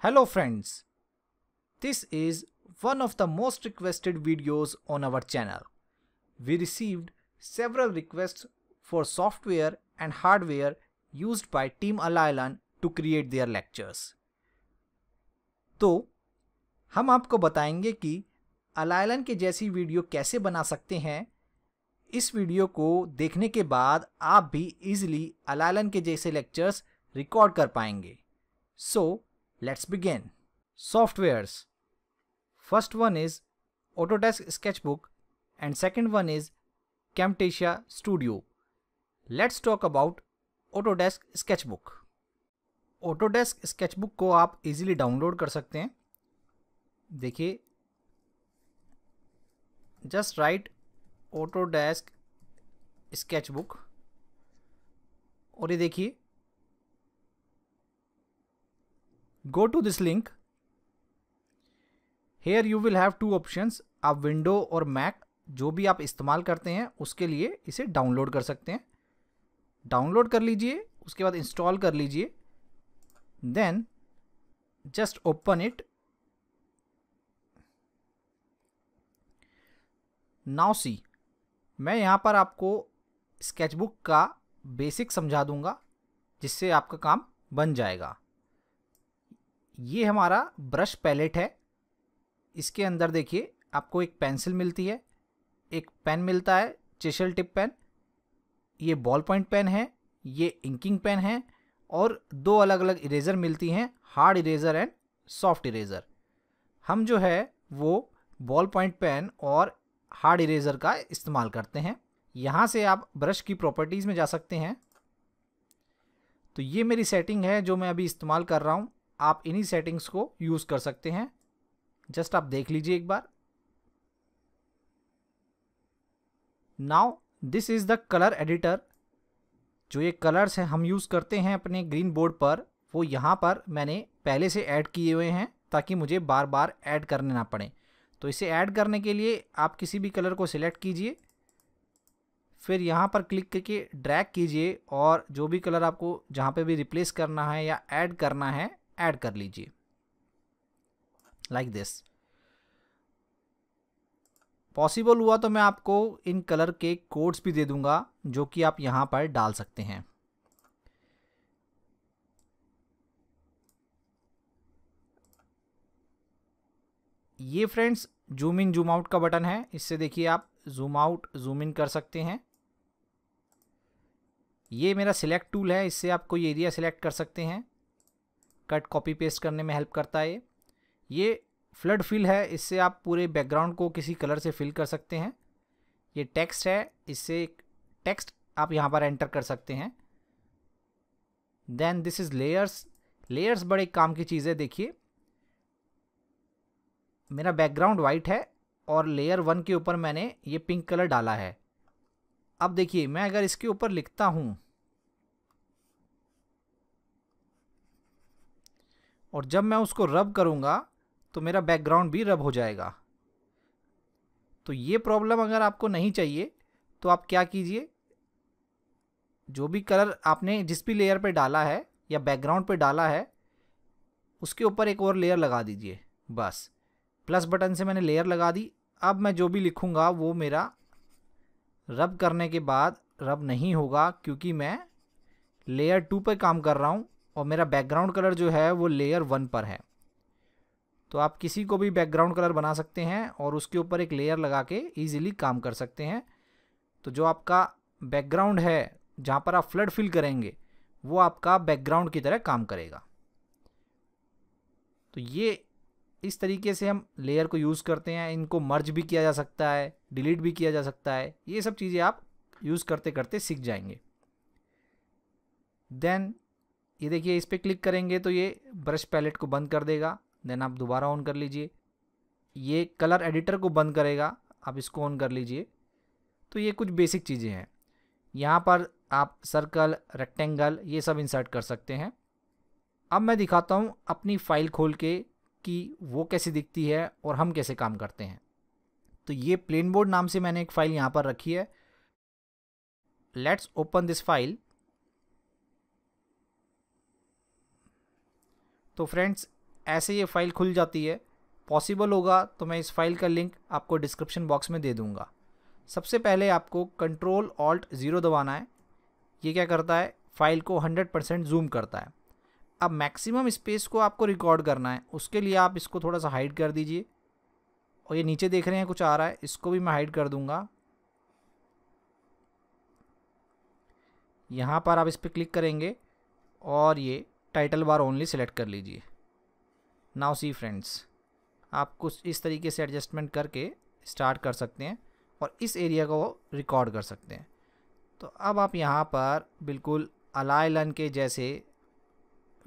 Hello friends, this is one of the most requested videos on our channel. We received several requests for software and hardware used by Team Alailan to create their lectures. तो हम आपको बताएंगे कि अलाइलन के जैसी video कैसे बना सकते हैं इस वीडियो को देखने के बाद आप भी इजीली अलाइलन के जैसे लेक्चर्स रिकॉर्ड कर पाएंगे सो so, Let's begin. Softwares. First one is Autodesk Sketchbook and second one is Camtasia Studio. Let's talk about Autodesk Sketchbook. Autodesk Sketchbook को आप easily download कर सकते हैं देखिए just write Autodesk Sketchbook और ये देखिए go to this link here you will have two options आप विंडो और मैक जो भी आप इस्तेमाल करते हैं उसके लिए इसे डाउनलोड कर सकते हैं डाउनलोड कर लीजिए उसके बाद इंस्टॉल कर लीजिए then just open it now see मैं यहाँ पर आपको स्केचबुक का बेसिक समझा दूंगा जिससे आपका काम बन जाएगा ये हमारा ब्रश पैलेट है इसके अंदर देखिए आपको एक पेंसिल मिलती है एक पेन मिलता है चेशल टिप पेन ये बॉल पॉइंट पेन है ये इंकिंग पेन है और दो अलग अलग इरेज़र मिलती हैं hard eraser and soft eraser हम जो है वो बॉल पॉइंट पेन और हार्ड इरेज़र का इस्तेमाल करते हैं यहाँ से आप ब्रश की प्रॉपर्टीज़ में जा सकते हैं तो ये मेरी सेटिंग है जो मैं अभी इस्तेमाल कर रहा हूँ आप इन्हीं सेटिंग्स को यूज़ कर सकते हैं जस्ट आप देख लीजिए एक बार now this is the colour editor जो ये कलर्स हैं हम यूज़ करते हैं अपने ग्रीन बोर्ड पर वो यहाँ पर मैंने पहले से ऐड किए हुए हैं ताकि मुझे बार बार ऐड करने ना पड़े तो इसे ऐड करने के लिए आप किसी भी कलर को सिलेक्ट कीजिए फिर यहाँ पर क्लिक करके ड्रैग कीजिए और जो भी कलर आपको जहाँ पे भी रिप्लेस करना है या ऐड करना है ऐड कर लीजिए लाइक दिस पॉसिबल हुआ तो मैं आपको इन कलर के कोड्स भी दे दूंगा जो कि आप यहां पर डाल सकते हैं ये friends zoom in zoom out का बटन है इससे देखिए आप जूम आउट जूम इन कर सकते हैं ये मेरा सिलेक्ट टूल है इससे आप कोई एरिया सिलेक्ट कर सकते हैं कट कॉपी पेस्ट करने में हेल्प करता है ये फ्लड फिल है इससे आप पूरे बैकग्राउंड को किसी कलर से फिल कर सकते हैं ये टेक्स्ट है इससे टेक्स्ट आप यहाँ पर एंटर कर सकते हैं then this is layers layers बड़े काम की चीज़ है देखिए मेरा बैकग्राउंड वाइट है और लेयर वन के ऊपर मैंने ये पिंक कलर डाला है अब देखिए मैं अगर इसके ऊपर लिखता हूँ और जब मैं उसको रब करूँगा तो मेरा बैकग्राउंड भी रब हो जाएगा तो ये प्रॉब्लम अगर आपको नहीं चाहिए तो आप क्या कीजिए जो भी कलर आपने जिस भी लेयर पे डाला है या बैकग्राउंड पे डाला है उसके ऊपर एक और लेयर लगा दीजिए बस प्लस बटन से मैंने लेयर लगा दी अब मैं जो भी लिखूँगा वो मेरा रब करने के बाद रब नहीं होगा क्योंकि मैं लेयर टू पर काम कर रहा हूँ और मेरा बैकग्राउंड कलर जो है वो लेयर वन पर है तो आप किसी को भी बैकग्राउंड कलर बना सकते हैं और उसके ऊपर एक लेयर लगा के ईजिली काम कर सकते हैं तो जो आपका बैकग्राउंड है जहाँ पर आप फ्लड फिल करेंगे वो आपका बैकग्राउंड की तरह काम करेगा तो ये इस तरीके से हम लेयर को यूज़ करते हैं इनको मर्ज भी किया जा सकता है डिलीट भी किया जा सकता है ये सब चीज़ें आप यूज़ करते करते सीख जाएंगे देन ये देखिए इस पर क्लिक करेंगे तो ये ब्रश पैलेट को बंद कर देगा देन आप दोबारा ऑन कर लीजिए ये कलर एडिटर को बंद करेगा आप इसको ऑन कर लीजिए तो ये कुछ बेसिक चीज़ें हैं यहाँ पर आप सर्कल रेक्टेंगल ये सब इंसर्ट कर सकते हैं अब मैं दिखाता हूँ अपनी फ़ाइल खोल के कि वो कैसे दिखती है और हम कैसे काम करते हैं तो ये प्लेन बोर्ड नाम से मैंने एक फ़ाइल यहाँ पर रखी है लेट्स ओपन दिस फाइल तो फ्रेंड्स ऐसे ये फ़ाइल खुल जाती है पॉसिबल होगा तो मैं इस फाइल का लिंक आपको डिस्क्रिप्शन बॉक्स में दे दूँगा सबसे पहले आपको कंट्रोल ऑल्ट ज़ीरो दबाना है ये क्या करता है फ़ाइल को 100 परसेंट जूम करता है अब मैक्सिमम स्पेस को आपको रिकॉर्ड करना है उसके लिए आप इसको थोड़ा सा हाइड कर दीजिए और ये नीचे देख रहे हैं कुछ आ रहा है इसको भी मैं हाइड कर दूँगा यहाँ पर आप इस पर क्लिक करेंगे और ये टाइटल बार ओनली सेलेक्ट कर लीजिए नाउ सी फ्रेंड्स आप कुछ इस तरीके से एडजस्टमेंट करके स्टार्ट कर सकते हैं और इस एरिया को रिकॉर्ड कर सकते हैं तो अब आप यहाँ पर बिल्कुल अलाइलन के जैसे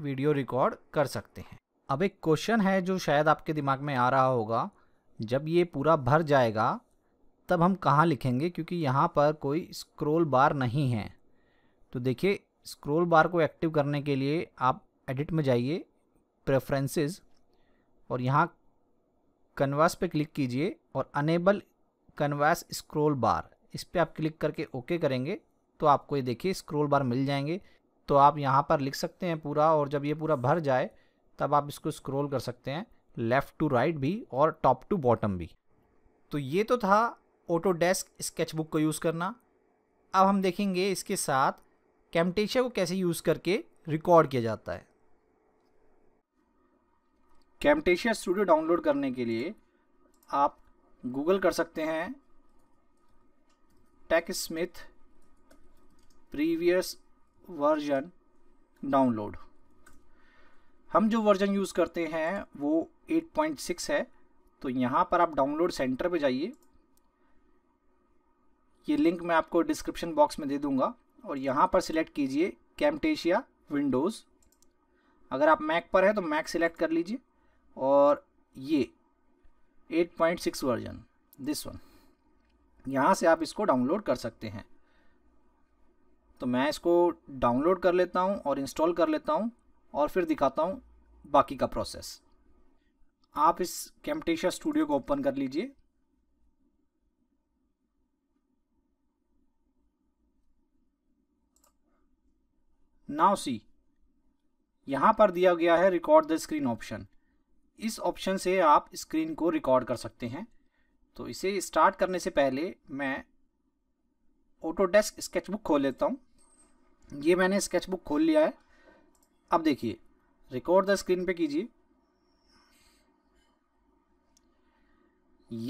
वीडियो रिकॉर्ड कर सकते हैं अब एक क्वेश्चन है जो शायद आपके दिमाग में आ रहा होगा जब ये पूरा भर जाएगा तब हम कहाँ लिखेंगे क्योंकि यहाँ पर कोई स्क्रोल बार नहीं है तो देखिए स्क्रोल बार को एक्टिव करने के लिए आप एडिट में जाइए प्रेफरेंसेस और यहाँ कन्वास पे क्लिक कीजिए और अनेबल कन्वास स्क्रोल बार इस पर आप क्लिक करके ओके करेंगे तो आपको ये देखिए स्क्रोल बार मिल जाएंगे तो आप यहाँ पर लिख सकते हैं पूरा और जब ये पूरा भर जाए तब आप इसको स्क्रोल कर सकते हैं लेफ़्ट टू राइट भी और टॉप टू बॉटम भी तो ये तो था ऑटोडेस्क स्केचबुक को यूज़ करना अब हम देखेंगे इसके साथ कैमटेशिया को कैसे यूज़ करके रिकॉर्ड किया जाता है कैमटेशिया स्टूडियो डाउनलोड करने के लिए आप गूगल कर सकते हैं TechSmith previous version download हम जो वर्जन यूज़ करते हैं वो 8.6 है तो यहाँ पर आप डाउनलोड सेंटर पे जाइए ये लिंक मैं आपको डिस्क्रिप्शन बॉक्स में दे दूँगा और यहाँ पर सिलेक्ट कीजिए कैमटेशिया विंडोज़ अगर आप मैक पर हैं तो मैक सिलेक्ट कर लीजिए और ये 8.6 वर्जन दिस वन यहाँ से आप इसको डाउनलोड कर सकते हैं तो मैं इसको डाउनलोड कर लेता हूँ और इंस्टॉल कर लेता हूँ और फिर दिखाता हूँ बाकी का प्रोसेस आप इस कैमटेशिया स्टूडियो को ओपन कर लीजिए नाउ सी यहाँ पर दिया गया है रिकॉर्ड द स्क्रीन ऑप्शन इस ऑप्शन से आप स्क्रीन को रिकॉर्ड कर सकते हैं तो इसे स्टार्ट करने से पहले मैं ऑटोडेस्क स्केचबुक खोल लेता हूँ ये मैंने स्केचबुक खोल लिया है अब देखिए रिकॉर्ड द स्क्रीन पे कीजिए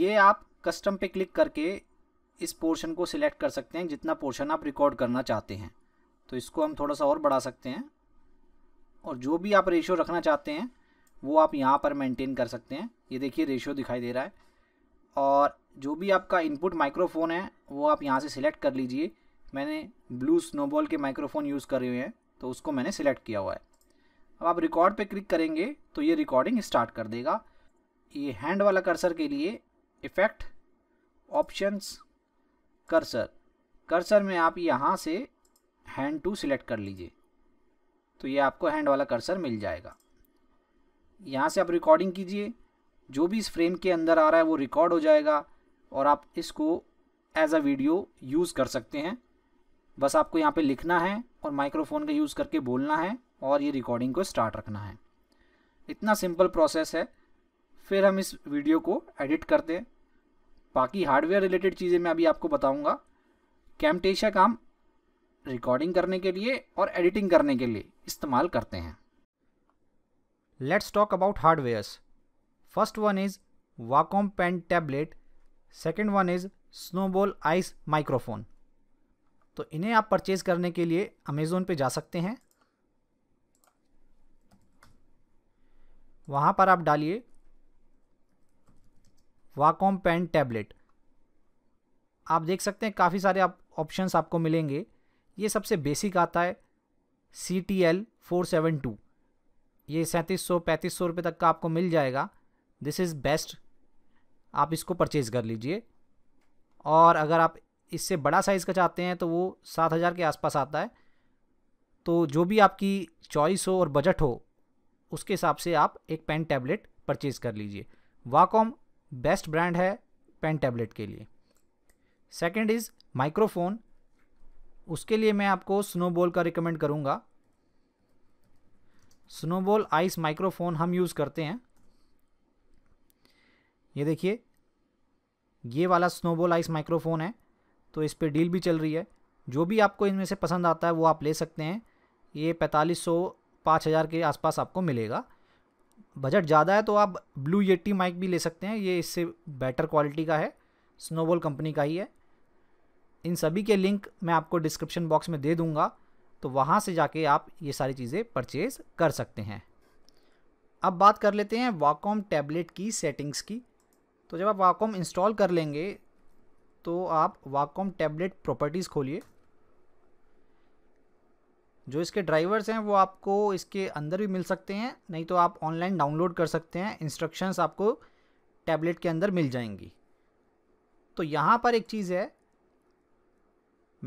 ये आप कस्टम पे क्लिक करके इस पोर्शन को सिलेक्ट कर सकते हैं जितना पोर्शन आप रिकॉर्ड करना चाहते हैं तो इसको हम थोड़ा सा और बढ़ा सकते हैं और जो भी आप रेशो रखना चाहते हैं वो आप यहाँ पर मेंटेन कर सकते हैं ये देखिए रेशो दिखाई दे रहा है और जो भी आपका इनपुट माइक्रोफोन है वो आप यहाँ से सिलेक्ट कर लीजिए मैंने ब्लू स्नोबॉल के माइक्रोफोन यूज़ कर रहे हैं तो उसको मैंने सिलेक्ट किया हुआ है अब आप रिकॉर्ड पर क्लिक करेंगे तो ये रिकॉर्डिंग स्टार्ट कर देगा ये हैंड वाला कर्सर के लिए इफ़ेक्ट ऑप्शंस कर्सर कर्सर में आप यहाँ से हैंड टू सिलेक्ट कर लीजिए तो ये आपको हैंड वाला कर्सर मिल जाएगा यहाँ से आप रिकॉर्डिंग कीजिए जो भी इस फ्रेम के अंदर आ रहा है वो रिकॉर्ड हो जाएगा और आप इसको एज अ वीडियो यूज़ कर सकते हैं बस आपको यहाँ पे लिखना है और माइक्रोफोन का यूज़ करके बोलना है और ये रिकॉर्डिंग को स्टार्ट रखना है इतना सिंपल प्रोसेस है फिर हम इस वीडियो को एडिट करते हैं बाकी हार्डवेयर रिलेटेड चीज़ें मैं अभी आपको बताऊँगा कैमटेशिया काम रिकॉर्डिंग करने के लिए और एडिटिंग करने के लिए इस्तेमाल करते हैं let's talk about hardwares first one is Wacom pen tablet second one is Snowball Ice microphone तो इन्हें आप परचेज़ करने के लिए अमेज़ोन पे जा सकते हैं वहां पर आप डालिए वाकॉम पेन टैबलेट आप देख सकते हैं काफ़ी सारे आप ऑप्शंस आपको मिलेंगे ये सबसे बेसिक आता है C T L four seven two ये सैंतीस सौ पैंतीस सौ रुपये तक का आपको मिल जाएगा दिस इज़ बेस्ट आप इसको परचेज़ कर लीजिए और अगर आप इससे बड़ा साइज़ का चाहते हैं तो वो सात हज़ार के आसपास आता है तो जो भी आपकी चॉइस हो और बजट हो उसके हिसाब से आप एक पेन टैबलेट परचेज़ कर लीजिए वाकॉम बेस्ट ब्रांड है पेन टैबलेट के लिए सेकंड इज़ माइक्रोफोन उसके लिए मैं आपको स्नोबॉल का रिकमेंड करूँगा स्नोबॉल आइस माइक्रोफोन हम यूज़ करते हैं ये देखिए ये वाला स्नोबॉल आइस माइक्रोफोन है तो इस पर डील भी चल रही है जो भी आपको इनमें से पसंद आता है वो आप ले सकते हैं ये पैंतालीस सौ पाँच हज़ार के आसपास आपको मिलेगा बजट ज़्यादा है तो आप ब्लू येटी माइक भी ले सकते हैं ये इससे बेटर क्वालिटी का है स्नोबॉल कंपनी का ही है इन सभी के लिंक मैं आपको डिस्क्रिप्शन बॉक्स में दे दूंगा तो वहाँ से जाके आप ये सारी चीज़ें परचेज़ कर सकते हैं अब बात कर लेते हैं वाकॉम टैबलेट की सेटिंग्स की तो जब आप वाकॉम इंस्टॉल कर लेंगे तो आप वाकॉम टैबलेट प्रॉपर्टीज़ खोलिए जो इसके ड्राइवर्स हैं वो आपको इसके अंदर भी मिल सकते हैं नहीं तो आप ऑनलाइन डाउनलोड कर सकते हैं इंस्ट्रक्शंस आपको टैबलेट के अंदर मिल जाएंगी तो यहाँ पर एक चीज़ है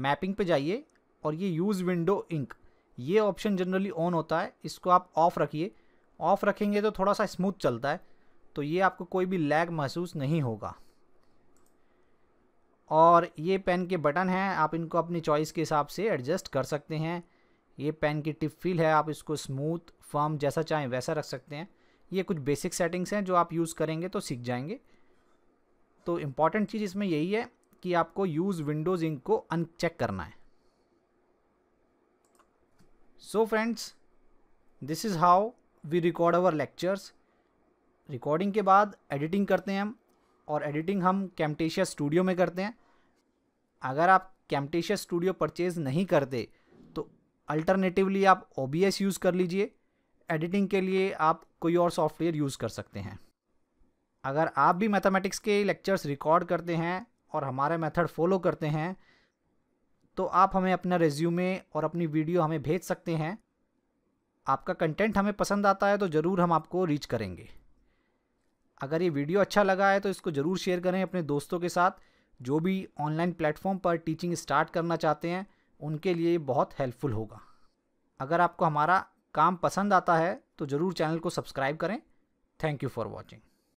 मैपिंग पे जाइए और ये यूज़ विंडो इंक ये ऑप्शन जनरली ऑन होता है इसको आप ऑफ़ रखिए ऑफ़ रखेंगे तो थोड़ा सा स्मूथ चलता है तो ये आपको कोई भी लैग महसूस नहीं होगा और ये पेन के बटन हैं आप इनको अपनी चॉइस के हिसाब से एडजस्ट कर सकते हैं ये पेन की टिप फील है आप इसको स्मूथ फर्म जैसा चाहें वैसा रख सकते हैं ये कुछ बेसिक सेटिंग्स हैं जो आप यूज़ करेंगे तो सीख जाएंगे तो इम्पॉर्टेंट चीज़ इसमें यही है कि आपको यूज़ विंडोज़ इंक को अनचेक करना है so friends this is how we record our lectures recording के बाद एडिटिंग करते हैं हम और एडिटिंग हम कैमटेशिया स्टूडियो में करते हैं अगर आप कैमटेशिया स्टूडियो परचेज़ नहीं करते तो अल्टरनेटिवली आप ओ यूज़ कर लीजिए एडिटिंग के लिए आप कोई और सॉफ्टवेयर यूज़ कर सकते हैं अगर आप भी मैथमेटिक्स के लेक्चर्स रिकॉर्ड करते हैं और हमारा मेथड फॉलो करते हैं तो आप हमें अपना रेज्यूमे और अपनी वीडियो हमें भेज सकते हैं आपका कंटेंट हमें पसंद आता है तो ज़रूर हम आपको रीच करेंगे अगर ये वीडियो अच्छा लगा है तो इसको ज़रूर शेयर करें अपने दोस्तों के साथ जो भी ऑनलाइन प्लेटफॉर्म पर टीचिंग स्टार्ट करना चाहते हैं उनके लिए बहुत हेल्पफुल होगा अगर आपको हमारा काम पसंद आता है तो ज़रूर चैनल को सब्सक्राइब करें थैंक यू फॉर वॉचिंग